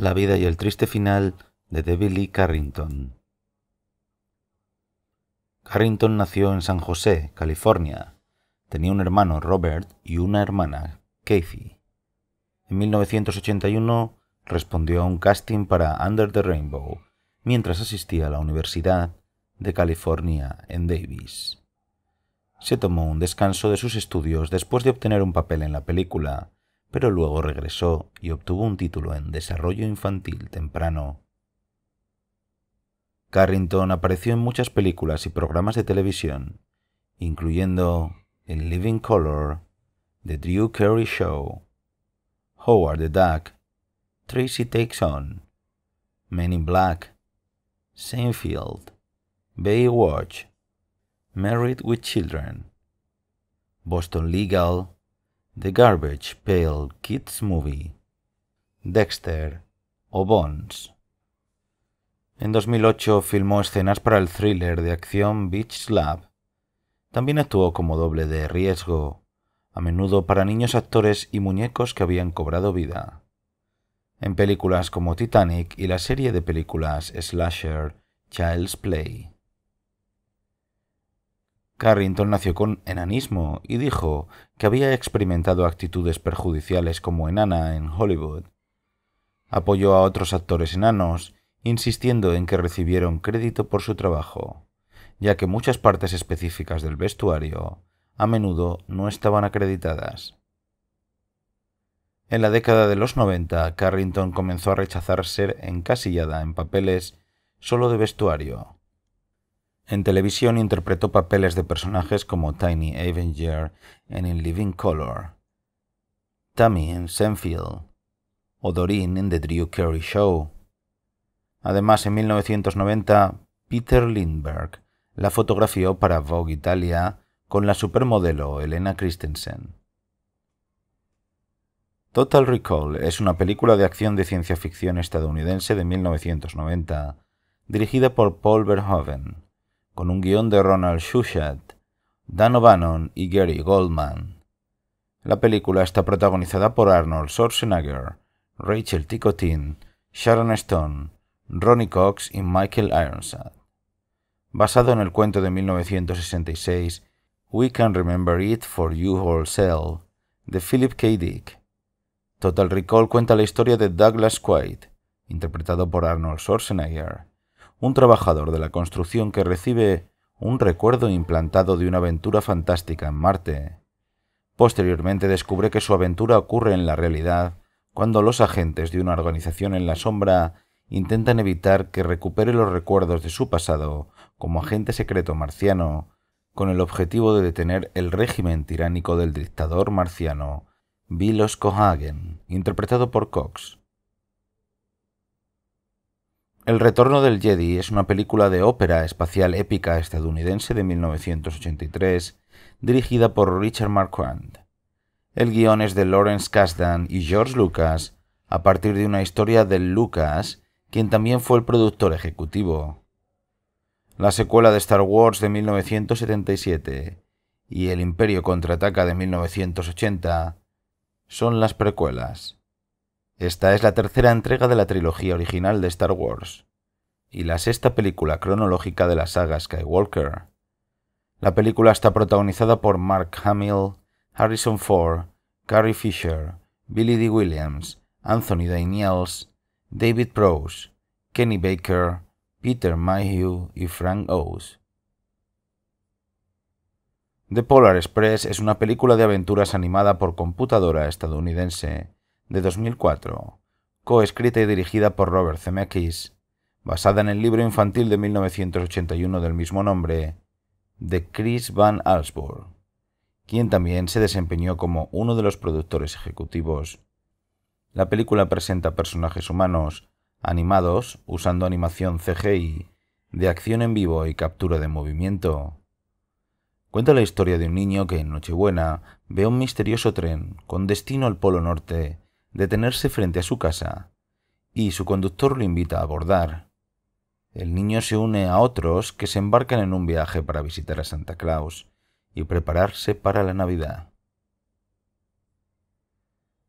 La vida y el triste final de Debbie Lee Carrington. Carrington nació en San José, California. Tenía un hermano, Robert, y una hermana, Kathy. En 1981 respondió a un casting para Under the Rainbow mientras asistía a la Universidad de California en Davis. Se tomó un descanso de sus estudios después de obtener un papel en la película pero luego regresó y obtuvo un título en Desarrollo Infantil Temprano. Carrington apareció en muchas películas y programas de televisión, incluyendo El Living Color, The Drew Carey Show, Howard the Duck, Tracy Takes On, Men in Black, Seinfeld, Baywatch, Married with Children, Boston Legal, The Garbage Pale Kids Movie, Dexter o Bones. En 2008 filmó escenas para el thriller de acción Beach Lab. También actuó como doble de riesgo, a menudo para niños actores y muñecos que habían cobrado vida. En películas como Titanic y la serie de películas Slasher Child's Play. Carrington nació con enanismo y dijo que había experimentado actitudes perjudiciales como enana en Hollywood. Apoyó a otros actores enanos, insistiendo en que recibieron crédito por su trabajo, ya que muchas partes específicas del vestuario a menudo no estaban acreditadas. En la década de los 90, Carrington comenzó a rechazar ser encasillada en papeles solo de vestuario en televisión interpretó papeles de personajes como Tiny Avenger en In Living Color, Tammy en Senfield o Doreen en The Drew Carey Show. Además, en 1990, Peter Lindbergh la fotografió para Vogue Italia con la supermodelo Elena Christensen. Total Recall es una película de acción de ciencia ficción estadounidense de 1990, dirigida por Paul Verhoeven con un guión de Ronald Shushat, Dan O'Bannon y Gary Goldman. La película está protagonizada por Arnold Schwarzenegger, Rachel Ticotin, Sharon Stone, Ronnie Cox y Michael Ironside. Basado en el cuento de 1966 We Can Remember It for You Wholesale de Philip K. Dick. Total Recall cuenta la historia de Douglas Quaid, interpretado por Arnold Schwarzenegger, un trabajador de la construcción que recibe un recuerdo implantado de una aventura fantástica en Marte. Posteriormente descubre que su aventura ocurre en la realidad cuando los agentes de una organización en la sombra intentan evitar que recupere los recuerdos de su pasado como agente secreto marciano, con el objetivo de detener el régimen tiránico del dictador marciano Vilos Kohagen, interpretado por Cox. El Retorno del Jedi es una película de ópera espacial épica estadounidense de 1983, dirigida por Richard Marquand. El guion es de Lawrence Kasdan y George Lucas, a partir de una historia de Lucas, quien también fue el productor ejecutivo. La secuela de Star Wars de 1977 y El Imperio contraataca de 1980 son las precuelas. Esta es la tercera entrega de la trilogía original de Star Wars y la sexta película cronológica de la saga Skywalker. La película está protagonizada por Mark Hamill, Harrison Ford, Carrie Fisher, Billy D. Williams, Anthony Daniels, David Prose, Kenny Baker, Peter Mayhew y Frank Oz. The Polar Express es una película de aventuras animada por computadora estadounidense de 2004, coescrita y dirigida por Robert Zemeckis, basada en el libro infantil de 1981 del mismo nombre, de Chris Van Allsburg, quien también se desempeñó como uno de los productores ejecutivos. La película presenta personajes humanos, animados, usando animación CGI, de acción en vivo y captura de movimiento. Cuenta la historia de un niño que en Nochebuena ve un misterioso tren con destino al Polo Norte detenerse frente a su casa y su conductor lo invita a abordar. El niño se une a otros que se embarcan en un viaje para visitar a Santa Claus y prepararse para la Navidad.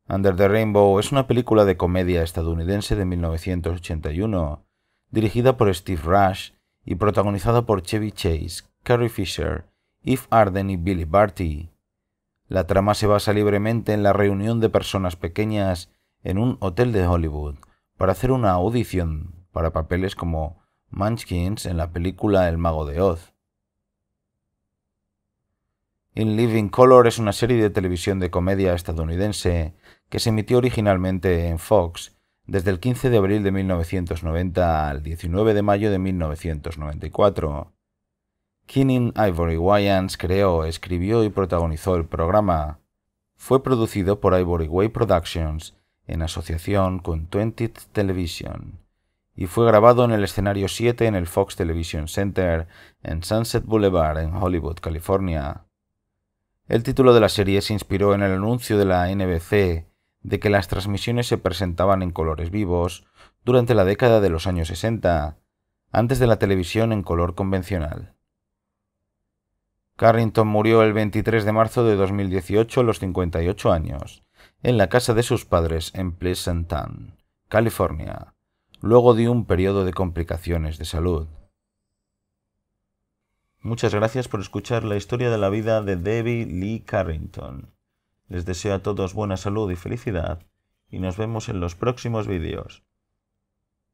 Under the Rainbow es una película de comedia estadounidense de 1981, dirigida por Steve Rush y protagonizada por Chevy Chase, Carrie Fisher, Eve Arden y Billy Barty. La trama se basa libremente en la reunión de personas pequeñas en un hotel de Hollywood para hacer una audición para papeles como Munchkins en la película El Mago de Oz. In Living Color es una serie de televisión de comedia estadounidense que se emitió originalmente en Fox desde el 15 de abril de 1990 al 19 de mayo de 1994. Keenan Ivory Wayans creó, escribió y protagonizó el programa. Fue producido por Ivory Way Productions en asociación con Twentieth Television y fue grabado en el escenario 7 en el Fox Television Center en Sunset Boulevard en Hollywood, California. El título de la serie se inspiró en el anuncio de la NBC de que las transmisiones se presentaban en colores vivos durante la década de los años 60, antes de la televisión en color convencional. Carrington murió el 23 de marzo de 2018 a los 58 años, en la casa de sus padres en Pleasanton, California, luego de un periodo de complicaciones de salud. Muchas gracias por escuchar la historia de la vida de Debbie Lee Carrington. Les deseo a todos buena salud y felicidad y nos vemos en los próximos vídeos.